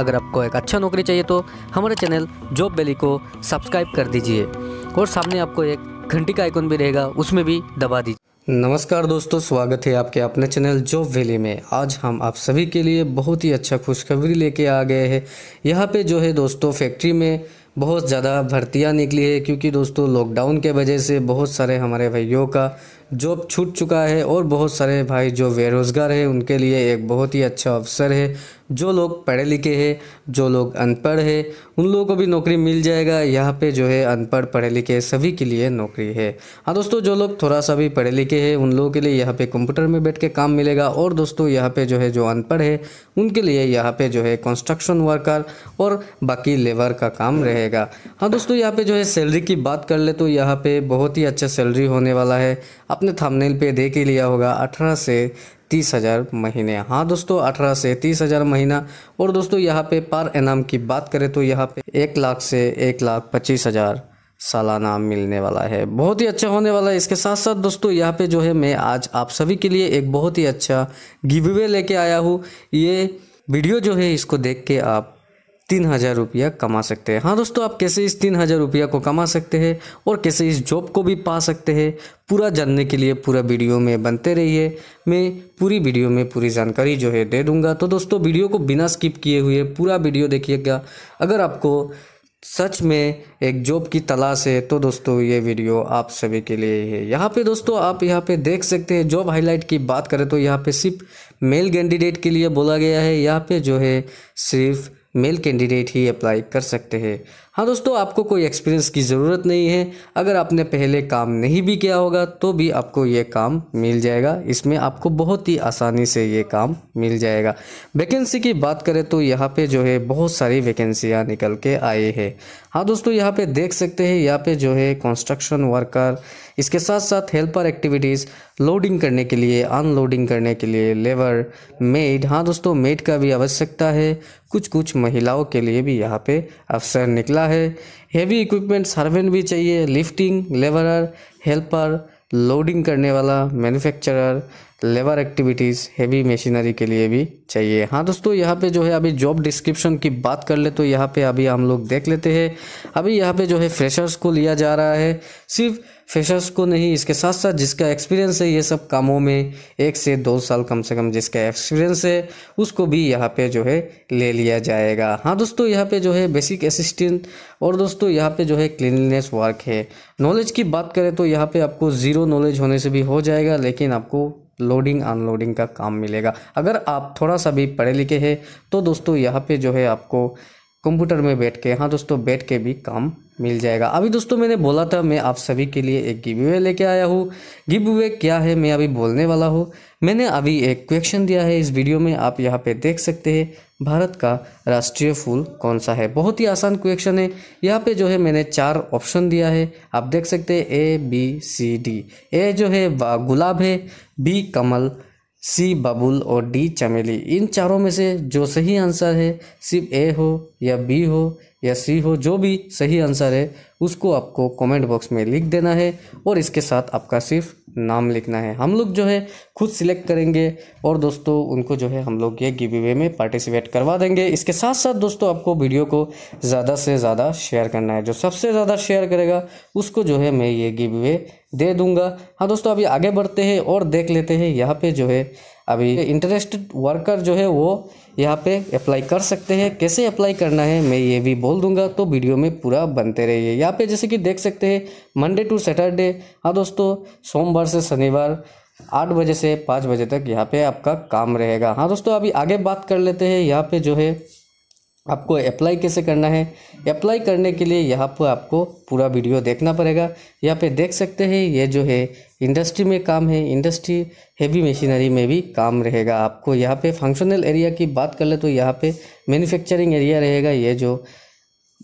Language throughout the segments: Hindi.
अगर आपको एक अच्छा नौकरी चाहिए तो हमारे चैनल जॉब बेली को सब्सक्राइब कर दीजिए और सामने आपको एक घंटी का आइकन भी रहेगा उसमें भी दबा दीजिए नमस्कार दोस्तों स्वागत है आपके अपने चैनल जॉब वैली में आज हम आप सभी के लिए बहुत ही अच्छा खुशखबरी लेके आ गए हैं यहाँ पे जो है दोस्तों फैक्ट्री में बहुत ज़्यादा भर्तियाँ निकली है क्योंकि दोस्तों लॉकडाउन के वजह से बहुत सारे हमारे भाइयों का जॉब छूट चुका है और बहुत सारे भाई जो बेरोज़गार है उनके लिए एक बहुत ही अच्छा अवसर है जो लोग पढ़े लिखे हैं जो लोग अनपढ़ है उन लोगों को भी नौकरी मिल जाएगा यहाँ पे जो है अनपढ़ पढ़े लिखे सभी के लिए नौकरी है हाँ दोस्तों जो लोग थोड़ा सा भी पढ़े लिखे हैं उन लोगों के लिए यहाँ पे कंप्यूटर में बैठ के काम मिलेगा और दोस्तों यहाँ पे जो है जो अनपढ़ है उनके लिए यहाँ पे जो है कंस्ट्रक्शन वर्कर और बाकी लेबर का काम रहेगा हाँ दोस्तों यहाँ पे जो है सैलरी की बात कर ले तो यहाँ पे बहुत ही अच्छा सैलरी होने वाला है आपने थंबनेल पे देख ही लिया होगा अठारह से तीस हज़ार महीने हाँ दोस्तों अठारह से तीस हज़ार महीना और दोस्तों यहाँ पे पर एनाम की बात करें तो यहाँ पे एक लाख से एक लाख पच्चीस हज़ार सालाना मिलने वाला है बहुत ही अच्छा होने वाला है इसके साथ साथ दोस्तों यहाँ पे जो है मैं आज आप सभी के लिए एक बहुत ही अच्छा गिव अवे लेके आया हूँ ये वीडियो जो है इसको देख के आप तीन हज़ार रुपया कमा सकते हैं हाँ दोस्तों आप कैसे इस तीन हज़ार रुपया को कमा सकते हैं और कैसे इस जॉब को भी पा सकते हैं पूरा जानने के लिए पूरा वीडियो में बनते रहिए मैं पूरी वीडियो में पूरी जानकारी जो है दे दूंगा तो दोस्तों वीडियो को बिना स्किप किए हुए पूरा वीडियो देखिएगा अगर आपको सच में एक जॉब की तलाश है तो दोस्तों ये वीडियो आप सभी के लिए है यहाँ पे दोस्तों आप यहाँ पे देख सकते हैं जॉब हाईलाइट की बात करें तो यहाँ पे सिर्फ मेल कैंडिडेट के लिए बोला गया है यहाँ पे जो है सिर्फ मेल कैंडिडेट ही अप्लाई कर सकते हैं हाँ दोस्तों आपको कोई एक्सपीरियंस की ज़रूरत नहीं है अगर आपने पहले काम नहीं भी किया होगा तो भी आपको ये काम मिल जाएगा इसमें आपको बहुत ही आसानी से ये काम मिल जाएगा वैकेंसी की बात करें तो यहाँ पे जो है बहुत सारी वैकेंसियाँ निकल के आई है हाँ दोस्तों यहाँ पे देख सकते हैं यहाँ पे जो है कंस्ट्रक्शन वर्कर इसके साथ साथ हेल्पर एक्टिविटीज़ लोडिंग करने के लिए अनलोडिंग करने के लिए लेबर मेड हाँ दोस्तों मेड का भी आवश्यकता है कुछ कुछ महिलाओं के लिए भी यहाँ पे अवसर निकला है हेवी इक्विपमेंट सर्वेंट भी चाहिए लिफ्टिंग लेबरर हेल्पर लोडिंग करने वाला manufacturer labour activities heavy machinery के लिए भी चाहिए हाँ दोस्तों यहाँ पे जो है अभी जॉब डिस्क्रिप्शन की बात कर ले तो यहाँ पे अभी हम लोग देख लेते हैं अभी यहाँ पे जो है फ्रेशर्स को लिया जा रहा है सिर्फ फ्रेशर्स को नहीं इसके साथ साथ जिसका एक्सपीरियंस है ये सब कामों में एक से दो साल कम से कम जिसका एक्सपीरियंस है उसको भी यहाँ पे जो है ले लिया जाएगा हाँ दोस्तों यहाँ पे जो है बेसिक असिस्टेंट और दोस्तों यहाँ पे जो है क्लिनलीनेस वर्क है नॉलेज की बात करें तो यहाँ पे आपको ज़ीरो नॉलेज होने से भी हो जाएगा लेकिन आपको लोडिंग अनलोडिंग का काम मिलेगा अगर आप थोड़ा सा भी पढ़े लिखे हैं तो दोस्तों यहाँ पे जो है आपको कंप्यूटर में बैठ के हाँ दोस्तों बैठ के भी काम मिल जाएगा अभी दोस्तों मैंने बोला था मैं आप सभी के लिए एक गिव अवे लेके आया हूँ गिव अवे क्या है मैं अभी बोलने वाला हूँ मैंने अभी एक क्वेश्चन दिया है इस वीडियो में आप यहाँ पे देख सकते हैं भारत का राष्ट्रीय फूल कौन सा है बहुत ही आसान क्वेश्चन है यहाँ पे जो है मैंने चार ऑप्शन दिया है आप देख सकते हैं A B C D A जो है गुलाब है बी कमल सी बबुल और डी चमेली इन चारों में से जो सही आंसर है सिर्फ ए हो या बी हो या सी हो जो भी सही आंसर है उसको आपको कमेंट बॉक्स में लिख देना है और इसके साथ आपका सिर्फ नाम लिखना है हम लोग जो है खुद सिलेक्ट करेंगे और दोस्तों उनको जो है हम लोग ये गिव अवे में पार्टिसिपेट करवा देंगे इसके साथ साथ दोस्तों आपको वीडियो को ज़्यादा से ज़्यादा शेयर करना है जो सबसे ज़्यादा शेयर करेगा उसको जो है मैं ये गिव अवे दे दूंगा हाँ दोस्तों अभी आगे बढ़ते हैं और देख लेते हैं यहाँ पे जो है अभी इंटरेस्टेड वर्कर जो है वो यहाँ पे अप्लाई कर सकते हैं कैसे अप्लाई करना है मैं ये भी बोल दूंगा तो वीडियो में पूरा बनते रहिए यहाँ पे जैसे कि देख सकते हैं मंडे टू सैटरडे हाँ दोस्तों सोमवार से शनिवार आठ बजे से पाँच बजे तक यहाँ पे आपका काम रहेगा हाँ दोस्तों अभी आगे बात कर लेते हैं यहाँ पे जो है आपको अप्लाई कैसे करना है अप्लाई करने के लिए यहाँ पर आपको पूरा वीडियो देखना पड़ेगा यहाँ पे देख सकते हैं ये जो है इंडस्ट्री में काम है इंडस्ट्री हेवी मशीनरी में भी काम रहेगा आपको यहाँ पे फंक्शनल एरिया की बात कर ले तो यहाँ पे मैन्युफैक्चरिंग एरिया रहेगा ये जो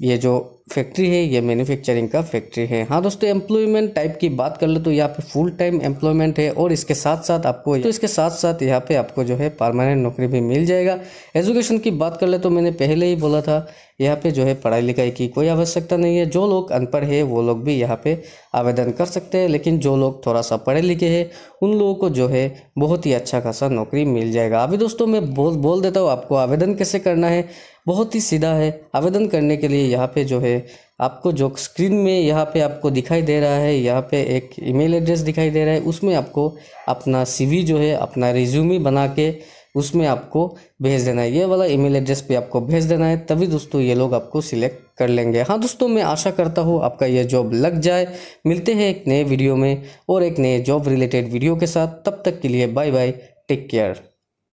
ये जो फैक्ट्री है या मैन्युफैक्चरिंग का फैक्ट्री है हाँ दोस्तों एम्प्लॉयमेंट टाइप की बात कर ले तो यहाँ पे फुल टाइम एम्प्लॉयमेंट है और इसके साथ साथ आपको तो इसके साथ साथ यहाँ पे आपको जो है परमानेंट नौकरी भी मिल जाएगा एजुकेशन की बात कर ले तो मैंने पहले ही बोला था यहाँ पे जो है पढ़ाई लिखाई की कोई आवश्यकता नहीं है जो लोग अनपढ़ है वो लोग भी यहाँ पे आवेदन कर सकते हैं लेकिन जो लोग थोड़ा सा पढ़े लिखे हैं उन लोगों को जो है बहुत ही अच्छा खासा नौकरी मिल जाएगा अभी दोस्तों मैं बोल बोल देता हूँ आपको आवेदन कैसे करना है बहुत ही सीधा है आवेदन करने के लिए यहाँ पे जो है आपको जो स्क्रीन में यहाँ पे आपको दिखाई दे रहा है यहाँ पे एक ईमेल एड्रेस दिखाई दे रहा है उसमें आपको अपना सीवी जो है अपना रिज्यूमी बना के उसमें आपको भेज देना है ये वाला ईमेल एड्रेस पे आपको भेज देना है तभी दोस्तों ये लोग आपको सिलेक्ट कर लेंगे हाँ दोस्तों मैं आशा करता हूँ आपका यह जॉब लग जाए मिलते हैं एक नए वीडियो में और एक नए जॉब रिलेटेड वीडियो के साथ तब तक के लिए बाय बाय टेक केयर